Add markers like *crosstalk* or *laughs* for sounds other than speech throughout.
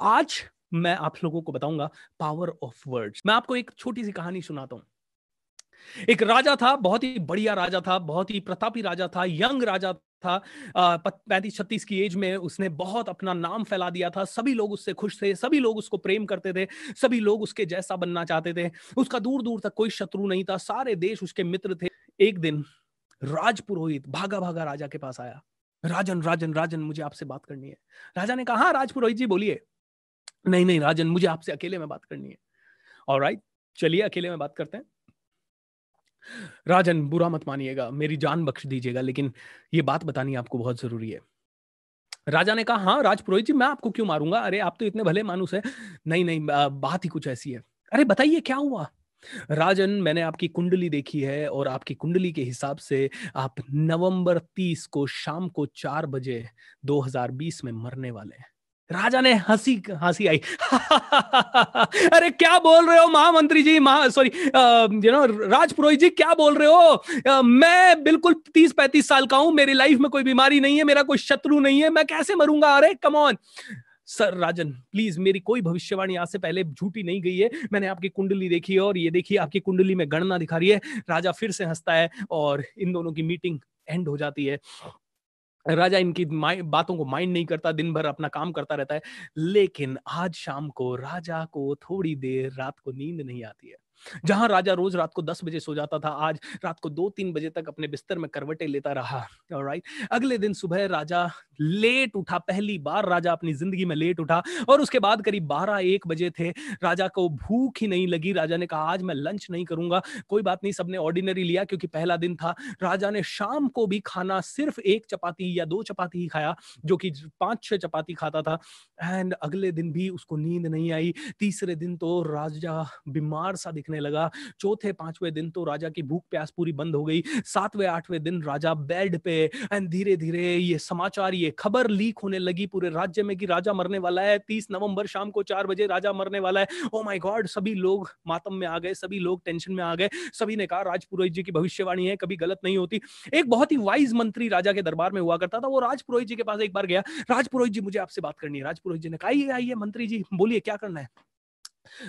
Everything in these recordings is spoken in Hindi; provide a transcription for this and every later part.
आज मैं आप लोगों को बताऊंगा पावर ऑफ वर्ड्स मैं आपको एक छोटी सी कहानी सुनाता हूं एक राजा था बहुत ही बढ़िया राजा था बहुत ही प्रतापी राजा था यंग राजा था पैंतीस छत्तीस की एज में उसने बहुत अपना नाम फैला दिया था सभी लोग उससे खुश थे सभी लोग उसको प्रेम करते थे सभी लोग उसके जैसा बनना चाहते थे उसका दूर दूर तक कोई शत्रु नहीं था सारे देश उसके मित्र थे एक दिन राजपुरोहित भागा भागा राजा के पास आया राजन राजन राजन मुझे आपसे बात करनी है राजा ने कहा हाँ राजपुरोहित जी बोलिए नहीं नहीं राजन मुझे आपसे अकेले में बात करनी है और राइट चलिए अकेले में बात करते हैं राजन बुरा मत मानिएगा मेरी जान बख्श दीजिएगा लेकिन ये बात बतानी आपको बहुत जरूरी है राजा ने कहा हाँ राजपुरोहित जी मैं आपको क्यों मारूंगा अरे आप तो इतने भले मानुस है नहीं नहीं बात ही कुछ ऐसी है अरे बताइए क्या हुआ राजन मैंने आपकी कुंडली देखी है और आपकी कुंडली के हिसाब से आप नवंबर 30 को शाम को चार बजे 2020 में मरने वाले हैं राजा ने हंसी हंसी आई *laughs* अरे क्या बोल रहे हो महामंत्री जी महा sorry you know Rajpurohit ji क्या बोल रहे हो आ, मैं बिल्कुल तीस पैंतीस साल का हूं मेरी लाइफ में कोई बीमारी नहीं है मेरा कोई शत्रु नहीं है मैं कैसे मरूंगा अरे कमौन सर राजन प्लीज मेरी कोई भविष्यवाणी आज से पहले झूठी नहीं गई है मैंने आपकी कुंडली देखी है और ये देखिए आपकी कुंडली में गणना दिखा रही है राजा फिर से हंसता है और इन दोनों की मीटिंग एंड हो जाती है राजा इनकी बातों को माइंड नहीं करता दिन भर अपना काम करता रहता है लेकिन आज शाम को राजा को थोड़ी देर रात को नींद नहीं आती है जहां राजा रोज रात को दस बजे सो जाता था आज रात को दो तीन बजे तक अपने बिस्तर में करवटे लेता रहा राइट अगले दिन सुबह राजा लेट उठा पहली बार राजा अपनी जिंदगी में लेट उठा और उसके बाद करीब बारह एक बजे थे राजा को भूख ही नहीं लगी राजा ने कहा आज मैं लंच नहीं करूंगा कोई बात नहीं सबने ऑर्डिनरी लिया क्योंकि पहला दिन था राजा ने शाम को भी खाना सिर्फ एक चपाती या दो चपाती ही खाया जो कि पांच छह चपाती खाता था एंड अगले दिन भी उसको नींद नहीं आई तीसरे दिन तो राजा बीमार सा दिख दिखने लगा चौथे पांचवें दिन तो राजा की भूख प्यास पूरी बंद हो गई सातवें आठवें दिन राजा बेड पे एंड धीरे धीरे ये समाचार ये खबर लीक होने लगी पूरे राज्य में कि राजा मरने वाला है तीस नवंबर शाम को चार बजे राजा मरने वाला है ओ माई गॉड सभी लोग मातम में आ गए सभी लोग टेंशन में आ गए सभी ने कहा राजपुरोहित जी की भविष्यवाणी है कभी गलत नहीं होती एक बहुत ही वाइज मंत्री राजा के दरबार में हुआ करता था वो राजपुरोहित जी के पास एक बार गया राजपुरोहित जी मुझे आपसे बात करनी है राजपुरोहित जी ने कहा आइए आइए मंत्री जी बोलिए क्या करना है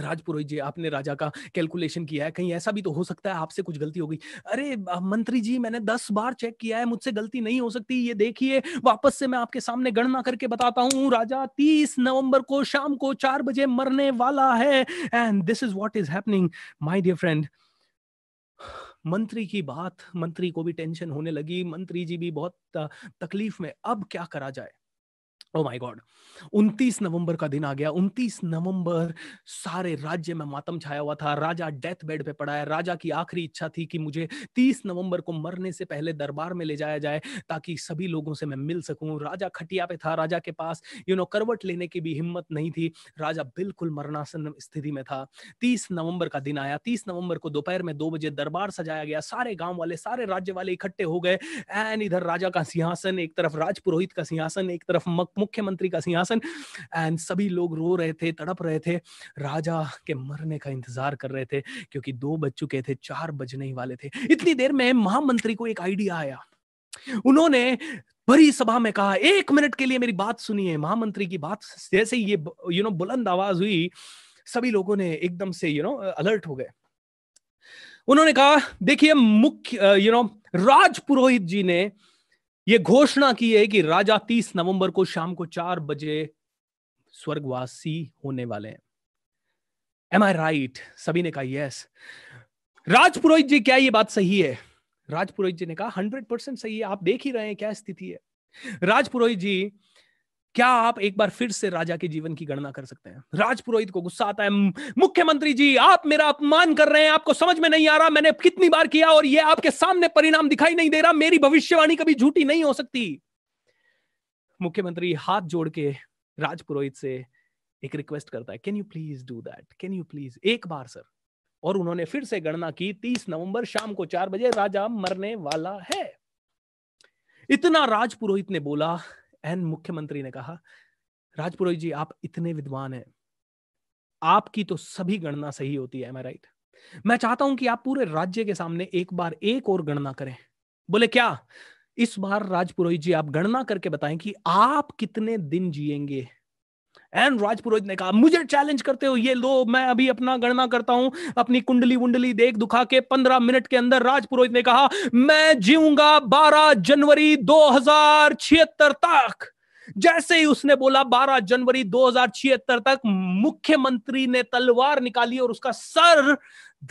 राजपुरोहित जी आपने राजा का कैलकुलेशन किया है कहीं ऐसा भी तो हो सकता है आपसे कुछ गलती हो गई अरे मंत्री जी मैंने दस बार चेक किया है मुझसे गलती नहीं हो सकती ये देखिए वापस से मैं आपके सामने गणना करके बताता हूँ राजा तीस नवंबर को शाम को चार बजे मरने वाला है and this is what is happening my dear friend मंत्री की बात मंत्री को भी टेंशन होने लगी मंत्री जी भी बहुत तकलीफ में अब क्या करा जाए ओ माय गॉड 29 नवंबर का दिन आ गया 29 नवंबर सारे राज्य में मातम छाया हुआ था राजा डेथ बेड पे पड़ा है राजा की आखिरी इच्छा थी कि मुझे 30 नवंबर को मरने से पहले दरबार में ले जाया जाए ताकि सभी लोगों से मैं मिल सकूं राजा खटिया पे था राजा के पास यू नो करवट लेने की भी हिम्मत नहीं थी राजा बिल्कुल मरणासन स्थिति में था तीस नवंबर का दिन आया तीस नवंबर को दोपहर में दो बजे दरबार सजाया गया सारे गांव वाले सारे राज्य वाले इकट्ठे हो गए एन इधर राजा का सिंहासन एक तरफ राजपुरोहित का सिंहासन एक तरफ मक मुख्यमंत्री का सिंहासन एंड सभी लोग रो रहे थे तड़प रहे थे राजा के मरने का इंतजार कर रहे थे क्योंकि दो बज चुके थे चार बजने ही वाले थे इतनी देर में महामंत्री को एक आइडिया आया उन्होंने बड़ी सभा में कहा एक मिनट के लिए मेरी बात सुनिए महामंत्री की बात जैसे ये यू नो बुलंद आवाज हुई सभी लोगों ने एकदम से यू नो अलर्ट हो गए उन्होंने कहा देखिए मुख्य यू नो राज पुरोहित जी ने ये घोषणा की है कि राजा तीस नवंबर को शाम को चार बजे स्वर्गवासी होने वाले हैं एम आई राइट सभी ने कहा यस राजपुरोहित जी क्या ये बात सही है राजपुरोहित जी ने कहा हंड्रेड परसेंट सही है आप देख ही रहे हैं क्या स्थिति है राजपुरोहित जी क्या आप एक बार फिर से राजा के जीवन की गणना कर सकते हैं राजपुरोहित को गुस्सा आता है मुख्यमंत्री जी आप मेरा अपमान कर रहे हैं आपको समझ में नहीं आ रहा मैंने कितनी बार किया और यह आपके सामने परिणाम दिखाई नहीं दे रहा मेरी भविष्यवाणी कभी झूठी नहीं हो सकती मुख्यमंत्री हाथ जोड़ के राजपुरोहित से एक रिक्वेस्ट करता है can you please do that can you please एक बार सर और उन्होंने फिर से गणना की तीस नवंबर शाम को चार बजे राजा मरने वाला है इतना राजपुरोहित ने बोला एन मुख्यमंत्री ने कहा राजपुरोहित जी आप इतने विद्वान हैं आपकी तो सभी गणना सही होती है मैं राइट मैं चाहता हूं कि आप पूरे राज्य के सामने एक बार एक और गणना करें बोले क्या इस बार राजपुरोहित जी आप गणना करके बताएं कि आप कितने दिन जिएंगे एंड राज पुरोहित ने कहा मुझे चैलेंज करते हो ये लो मैं अभी अपना गणना करता हूं अपनी कुंडली वुंडली देख दुखा के पंद्रह मिनट के अंदर राज पुरोहित ने कहा मैं जीऊंगा बारह जनवरी दो हजार छिहत्तर तक जैसे ही उसने बोला 12 जनवरी 2076 तक मुख्यमंत्री ने तलवार निकाली और उसका सर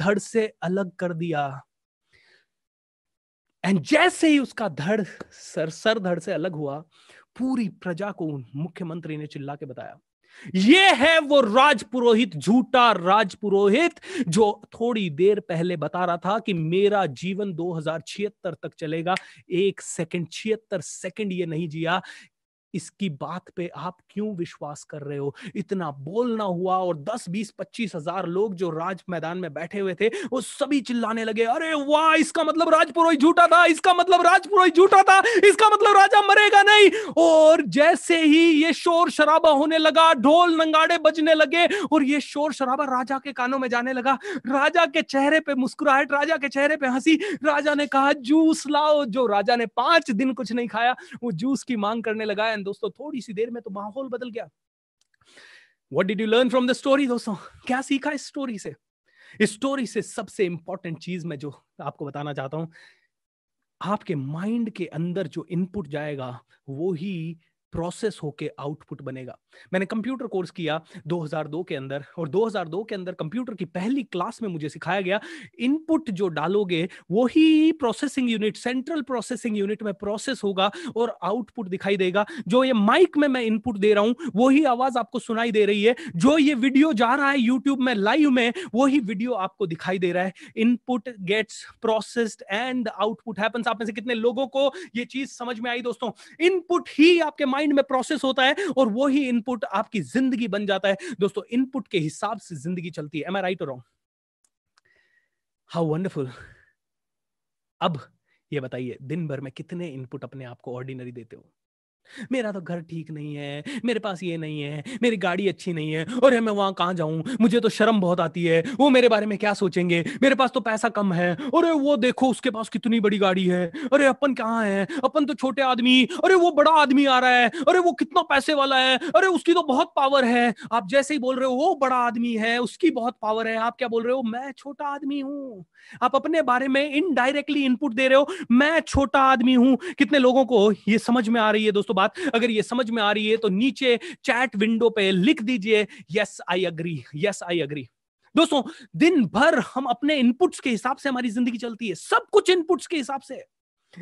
धड़ से अलग कर दिया एंड जैसे ही उसका धड़ सर सर धड़ से अलग हुआ पूरी प्रजा को मुख्यमंत्री ने चिल्ला के बताया ये है वो राजपुरोहित झूठा राजपुरोहित जो थोड़ी देर पहले बता रहा था कि मेरा जीवन दो तक चलेगा एक सेकंड छिहत्तर सेकंड ये नहीं जिया इसकी बात पे आप क्यों विश्वास कर रहे हो इतना बोलना हुआ और दस बीस पच्चीस हजार लोग जो राज मैदान में बैठे हुए थे वो सभी चिल्लाने लगे अरे वाह इसका मतलब राजपुरोहित झूठा था इसका मतलब राजपुरोहित झूठा था इसका मतलब राजा मरेगा नहीं और जैसे ही ये शोर शराबा होने लगा ढोल नंगाड़े बजने लगे और ये शोर शराबा राजा के कानों में जाने लगा राजा के चेहरे पे मुस्कुराहट राजा के चेहरे पे हंसी राजा ने कहा जूस लाओ जो राजा ने पांच दिन कुछ नहीं खाया वो जूस की मांग करने लगा एंड दोस्तों थोड़ी सी देर में तो माहौल बदल गया what did you learn from the story दोस्तों क्या सीखा इस स्टोरी से इस स्टोरी से सबसे इंपॉर्टेंट चीज मैं जो आपको बताना चाहता हूं आपके माइंड के अंदर जो इनपुट जाएगा वो ही प्रोसेस होके आउटपुट बनेगा मैंने कंप्यूटर कोर्स किया 2002 के अंदर और 2002 के अंदर कंप्यूटर की पहली क्लास में मुझे सिखाया गया इनपुट जो डालोगे वही processing unit central processing unit में प्रोसेस होगा और आउटपुट दिखाई देगा जो ये माइक में मैं इनपुट दे रहा हूं वही आवाज आपको सुनाई दे रही है जो ये वीडियो जा रहा है यूट्यूब में लाइव में वही वीडियो आपको दिखाई दे रहा है input gets processed and output happens आप में से कितने लोगों को ये चीज समझ में आई दोस्तों इनपुट ही आपके माइंड में प्रोसेस होता है और वही इनपुट आपकी जिंदगी बन जाता है दोस्तों इनपुट के हिसाब से जिंदगी चलती है एम आई राइट और हाउ वंडरफुल अब ये बताइए दिन भर में कितने इनपुट अपने आप को ऑर्डिनरी देते हो मेरा तो घर ठीक नहीं है मेरे पास ये नहीं है मेरी गाड़ी अच्छी नहीं है और मैं वहां कहाँ जाऊं मुझे तो शर्म बहुत आती है वो मेरे बारे में क्या सोचेंगे मेरे पास तो पैसा कम है अरे वो देखो उसके पास कितनी बड़ी गाड़ी है अरे अपन कहाँ है अपन तो छोटे आदमी अरे वो बड़ा आदमी आ रहा है अरे वो कितना पैसे वाला है अरे उसकी तो बहुत पावर है आप जैसे ही बोल रहे हो वो बड़ा आदमी है उसकी बहुत पावर है आप क्या बोल रहे हो मैं छोटा आदमी हूँ आप अपने बारे में इनडायरेक्टली इनपुट दे रहे हो मैं छोटा आदमी हूँ कितने लोगों को ये समझ में आ रही है दोस्तों बात अगर ये समझ में आ रही है तो नीचे चैट विंडो पे लिख दीजिए yes I agree yes I agree दोस्तों दिन भर हम अपने इनपुट्स के हिसाब से हमारी जिंदगी चलती है सब कुछ इनपुट्स के हिसाब से है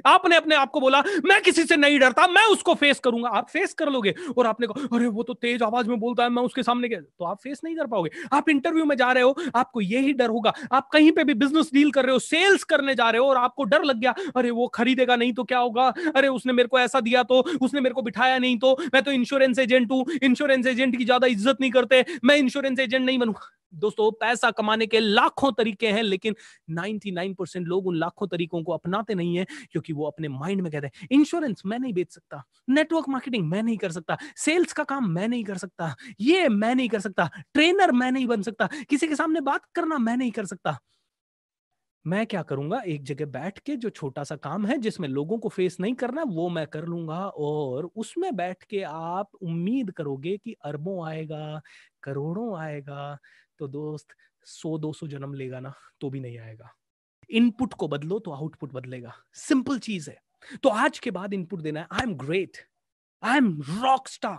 आपने अपने आप को बोला मैं किसी से नहीं डरता मैं उसको फेस करूंगा आप फेस कर लोगे और आपने कहा अरे वो तो तेज आवाज में बोलता है मैं उसके सामने गया तो आप फेस नहीं कर पाओगे आप इंटरव्यू में जा रहे हो आपको यही डर होगा आप कहीं पे भी बिजनेस डील कर रहे हो सेल्स करने जा रहे हो और आपको डर लग गया अरे वो खरीदेगा नहीं तो क्या होगा अरे उसने मेरे को ऐसा दिया तो उसने मेरे को बिठाया नहीं तो मैं तो इंश्योरेंस एजेंट हूं इंश्योरेंस एजेंट की ज्यादा इज्जत नहीं करते मैं इंश्योरेंस एजेंट नहीं बनूंगा दोस्तों पैसा कमाने के लाखों तरीके हैं लेकिन 99 परसेंट लोग उन लाखों तरीकों को अपनाते नहीं है क्योंकि वो अपने माइंड में कहते हैं इंश्योरेंस मैं नहीं बेच सकता नेटवर्क मार्केटिंग मैं नहीं कर सकता सेल्स का काम मैं नहीं कर सकता ये मैं नहीं कर सकता ट्रेनर मैं नहीं बन सकता किसी के सामने बात करना मैं नहीं कर सकता मैं क्या करूंगा एक जगह बैठ के जो छोटा सा काम है जिसमें लोगों को फेस नहीं करना वो मैं कर लूंगा और उसमें बैठ के आप उम्मीद करोगे कि अरबों आएगा करोड़ों आएगा तो दोस्त सौ दो सौ जन्म लेगा ना तो भी नहीं आएगा इनपुट को बदलो तो आउटपुट बदलेगा सिंपल चीज है तो आज के बाद इनपुट देना है I am great I am rock star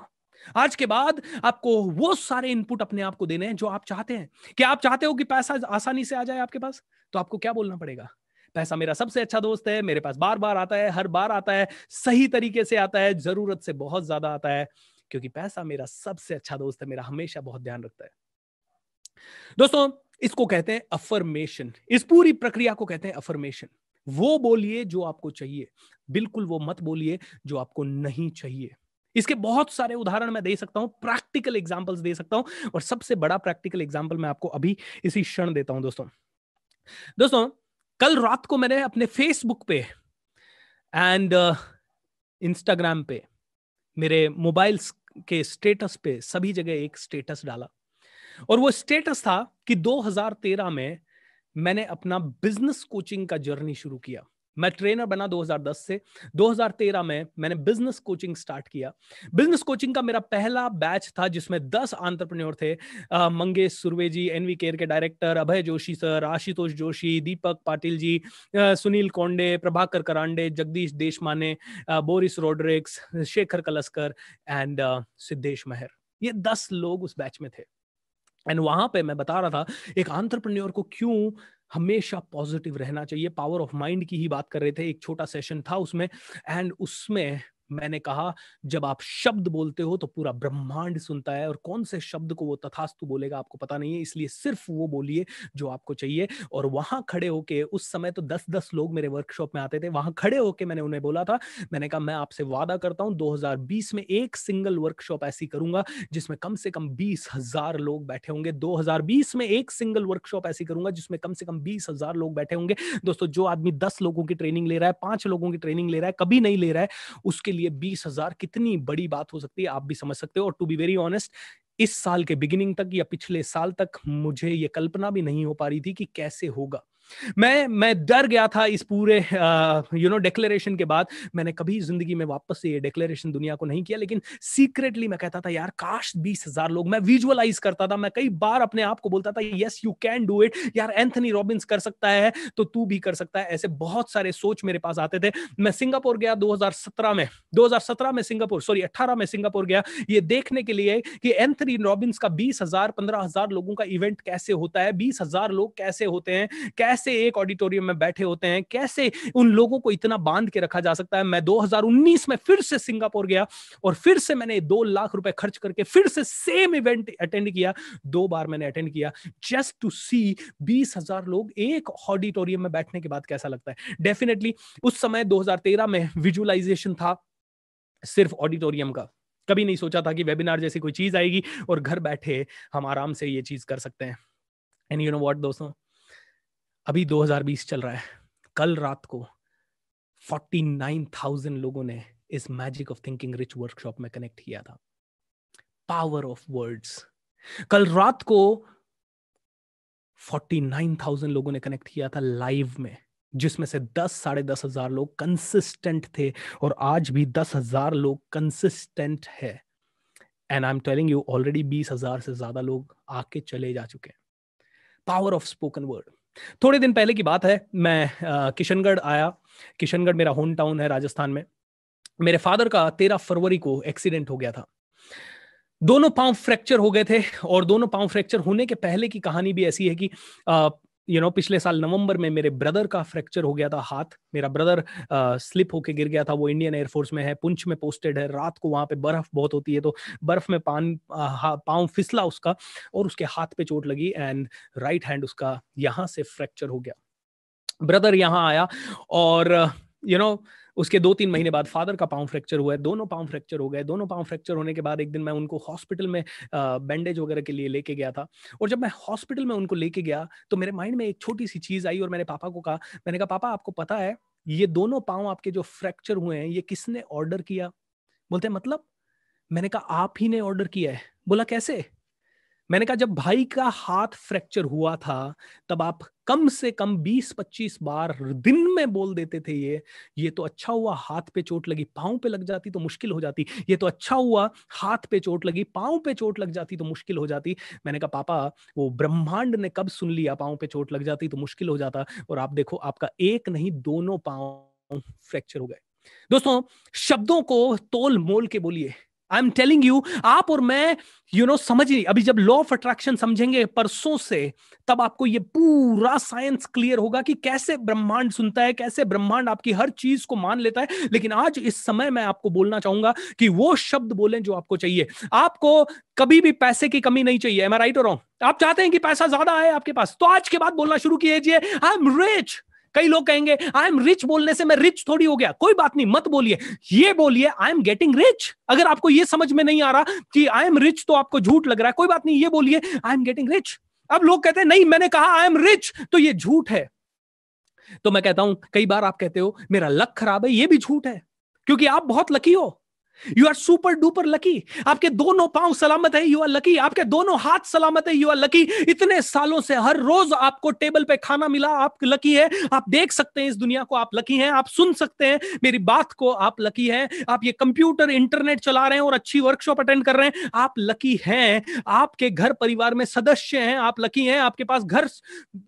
आज के बाद आपको वो सारे इनपुट अपने आप को देने हैं जो आप चाहते हैं क्या आप चाहते हो कि पैसा आसानी से आ जाए आपके पास तो आपको क्या बोलना पड़ेगा पैसा मेरा सबसे अच्छा दोस्त है मेरे पास बार बार आता है हर बार आता है सही तरीके से आता है जरूरत से बहुत ज्यादा आता है क्योंकि पैसा मेरा सबसे अच्छा दोस्त है मेरा हमेशा बहुत ध्यान रखता है दोस्तों इसको कहते हैं अफर्मेशन इस पूरी प्रक्रिया को कहते हैं अफर्मेशन वो बोलिए जो आपको चाहिए बिल्कुल वो मत बोलिए जो आपको नहीं चाहिए इसके बहुत सारे उदाहरण मैं दे सकता हूं प्रैक्टिकल एग्जाम्पल्स दे सकता हूं और सबसे बड़ा प्रैक्टिकल एग्जाम्पल मैं आपको अभी इसी क्षण देता हूं दोस्तों दोस्तों कल रात को मैंने अपने फेसबुक पे एंड इंस्टाग्राम uh, पे मेरे मोबाइल के स्टेटस पे सभी जगह एक स्टेटस डाला और वो स्टेटस था कि 2013 में मैंने अपना बिजनेस कोचिंग का जर्नी शुरू किया मैं ट्रेनर बना 2010 से 2013 में मैंने बिजनेस कोचिंग स्टार्ट किया बिजनेस कोचिंग का मेरा पहला बैच था जिसमें 10 आंट्रप्रन्योर थे आ, मंगेश सुरवे जी एनवी केयर के डायरेक्टर अभय जोशी सर आशुतोष जोशी दीपक पाटिल जी आ, Sunil Konde Prabhakar Karande Jagdish Deshmane Boris Rodrigues Shekhar Kalaskar and Siddhesh Mehar ये दस लोग उस बैच में थे एंड वहां पे मैं बता रहा था एक आंट्रप्रन्योर को क्यों हमेशा पॉजिटिव रहना चाहिए पावर ऑफ माइंड की ही बात कर रहे थे एक छोटा सेशन था उसमें एंड उसमें मैंने कहा जब आप शब्द बोलते हो तो पूरा ब्रह्मांड सुनता है और कौन से शब्द को वो तथास्तु बोलेगा आपको पता नहीं है इसलिए सिर्फ वो बोलिए जो आपको चाहिए और वहां खड़े होके उस समय तो दस दस लोग मेरे वर्कशॉप में आते थे वहां खड़े होके मैंने उन्हें बोला था मैंने कहा मैं आपसे वादा करता हूं 2020 में एक सिंगल वर्कशॉप ऐसी करूंगा जिसमें कम से कम बीस हजार लोग बैठे होंगे दो में एक सिंगल वर्कशॉप ऐसी करूंगा जिसमें कम से कम बीस हजार लोग बैठे होंगे दोस्तों जो आदमी दस लोगों की ट्रेनिंग ले रहा है पांच लोगों की ट्रेनिंग ले रहा है कभी नहीं ले रहा है उसके लिए बीस हजार कितनी बड़ी बात हो सकती है आप भी समझ सकते हो और टू बी वेरी ऑनेस्ट इस साल के बिगिनिंग तक या पिछले साल तक मुझे ये कल्पना भी नहीं हो पा रही थी कि कैसे होगा मैं मैं डर गया था इस पूरे यू नो डिक्लेरेशन के बाद मैंने कभी जिंदगी में वापस से ये डिक्लेरेशन दुनिया को नहीं किया लेकिन सीक्रेटली मैं कहता था यार काश बीस हजार लोग मैं विजुअलाइज करता था मैं कई बार अपने आप को बोलता था yes you can do it यार एंथनी रॉबिन्स कर सकता है तो तू भी कर सकता है ऐसे बहुत सारे सोच मेरे पास आते थे मैं सिंगापुर गया दो में दो में सिंगापुर सॉरी अट्ठारह में सिंगापुर गया ये देखने के लिए कि एंथनी रॉबिन्स का बीस हजार पंद्रह हजार लोगों का इवेंट कैसे होता है बीस हजार लोग कैसे होते हैं कैसे कैसे एक ऑडिटोरियम में बैठे होते हैं कैसे उन लोगों को इतना बांध के रखा जा सकता है मैं 2019 में फिर से सिंगापुर गया और फिर से मैंने दो लाख रुपए खर्च करके फिर से सेम इवेंट अटेंड किया दो बार मैंने अटेंड किया जस्ट टू सी बीस हजार लोग एक ऑडिटोरियम में बैठने के बाद कैसा लगता है डेफिनेटली उस समय 2013 में विजुअलाइजेशन था सिर्फ ऑडिटोरियम का कभी नहीं सोचा था कि वेबिनार जैसी कोई चीज आएगी और घर बैठे हम आराम से ये चीज कर सकते हैं एंड यू नो व्हाट दोस्तों अभी 2020 चल रहा है कल रात को 49,000 लोगों ने इस magic of thinking rich workshop में कनेक्ट किया था पावर ऑफ वर्ड्स कल रात को 49,000 लोगों ने कनेक्ट किया था लाइव में जिसमें से दस साढ़े दस हजार लोग कंसिस्टेंट थे और आज भी दस हजार लोग कंसिस्टेंट है and I am telling you already बीस हजार से ज्यादा लोग आके चले जा चुके हैं पावर ऑफ स्पोकन वर्ड थोड़े दिन पहले की बात है मैं किशनगढ़ आया किशनगढ़ मेरा होम टाउन है राजस्थान में मेरे फादर का तेरह फरवरी को एक्सीडेंट हो गया था दोनों पांव फ्रैक्चर हो गए थे और दोनों पांव फ्रैक्चर होने के पहले की कहानी भी ऐसी है कि यू नो पिछले साल नवंबर में मेरे ब्रदर का फ्रैक्चर हो गया था हाथ मेरा ब्रदर स्लिप होके गिर गया था वो इंडियन एयरफोर्स में है पुंछ में पोस्टेड है रात को वहां पे बर्फ बहुत होती है तो बर्फ में पान पाँव फिसला उसका और उसके हाथ पे चोट लगी एंड राइट हैंड उसका यहाँ से फ्रैक्चर हो गया ब्रदर यहाँ आया और uh, यू नो उसके दो तीन महीने बाद फादर का पाँव फ्रैक्चर हुआ है दोनों पाँव फ्रैक्चर हो गए दोनों पाँव फ्रैक्चर होने के बाद एक दिन मैं उनको हॉस्पिटल में बैंडेज वगैरह के लिए लेके गया था और जब मैं हॉस्पिटल में उनको लेके गया तो मेरे माइंड में एक छोटी सी चीज़ आई और मैंने पापा को कहा मैंने कहा पापा आपको पता है ये दोनों पाँव आपके जो फ्रैक्चर हुए हैं ये किसने ऑर्डर किया बोलते हैं मतलब मैंने कहा आप ही ने ऑर्डर किया है बोला कैसे मैंने कहा जब भाई का हाथ फ्रैक्चर हुआ था तब आप कम से कम 20-25 बार दिन में बोल देते थे ये ये तो अच्छा हुआ हाथ पे चोट लगी पाँव पे लग जाती तो मुश्किल हो जाती ये तो अच्छा हुआ हाथ पे चोट लगी पाँव पे चोट लग जाती तो मुश्किल हो जाती मैंने कहा पापा वो ब्रह्मांड ने कब सुन लिया पाँव पे चोट लग जाती तो मुश्किल हो जाता और आप देखो आपका एक नहीं दोनों पाँव फ्रैक्चर हो गए दोस्तों शब्दों को तोल मोल के बोलिए आई एम टेलिंग यू आप और मैं यू you नो know, समझ नहीं अभी जब लॉ ऑफ अट्रैक्शन समझेंगे परसों से तब आपको ये पूरा साइंस क्लियर होगा कि कैसे ब्रह्मांड सुनता है कैसे ब्रह्मांड आपकी हर चीज को मान लेता है लेकिन आज इस समय मैं आपको बोलना चाहूंगा कि वो शब्द बोलें जो आपको चाहिए आपको कभी भी पैसे की कमी नहीं चाहिए मैं राइट और आप चाहते हैं कि पैसा ज्यादा आए आपके पास तो आज के बाद बोलना शुरू कीजिए आई एम रिच कई लोग कहेंगे आई एम रिच बोलने से मैं रिच थोड़ी हो गया कोई बात नहीं मत बोलिए ये बोलिए आई एम गेटिंग रिच अगर आपको ये समझ में नहीं आ रहा कि आई एम रिच तो आपको झूठ लग रहा है कोई बात नहीं ये बोलिए आई एम गेटिंग रिच अब लोग कहते हैं नहीं मैंने कहा आई एम रिच तो ये झूठ है तो मैं कहता हूं कई बार आप कहते हो मेरा लक खराब है ये भी झूठ है क्योंकि आप बहुत लकी हो you are super duper lucky आपके दोनों पांव सलामत है यू आर लकी आपके दोनों हाथ सलामत है यू आर लकी इतने सालों से हर रोज आपको टेबल पे खाना मिला आप लकी है आप देख सकते हैं इस दुनिया को आप लकी हैं आप सुन सकते हैं मेरी बात को आप लकी हैं आप ये कंप्यूटर इंटरनेट चला रहे हैं और अच्छी वर्कशॉप अटेंड कर रहे हैं आप लकी हैं आपके घर परिवार में सदस्य हैं आप लकी हैं आपके पास घर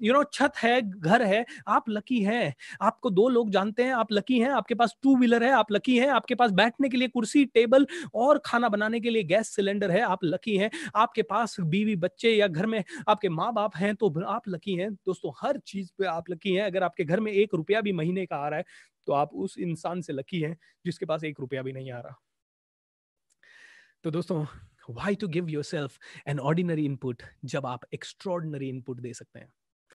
यू नो छत है घर है आप लकी हैं आपको दो लोग जानते हैं आप लकी हैं आपके पास टू व्हीलर है आप लकी हैं आपके पास बैठने के लिए कुर्सी कुर्सी टेबल और खाना बनाने के लिए गैस सिलेंडर है आप लकी हैं आपके पास बीवी बच्चे या घर में आपके माँ बाप हैं तो आप लकी हैं दोस्तों हर चीज पे आप लकी हैं अगर आपके घर में एक रुपया भी महीने का आ रहा है तो आप उस इंसान से लकी हैं जिसके पास एक रुपया भी नहीं आ रहा तो दोस्तों why to give yourself an ordinary input जब आप एक्स्ट्रॉर्डनरी इनपुट दे सकते हैं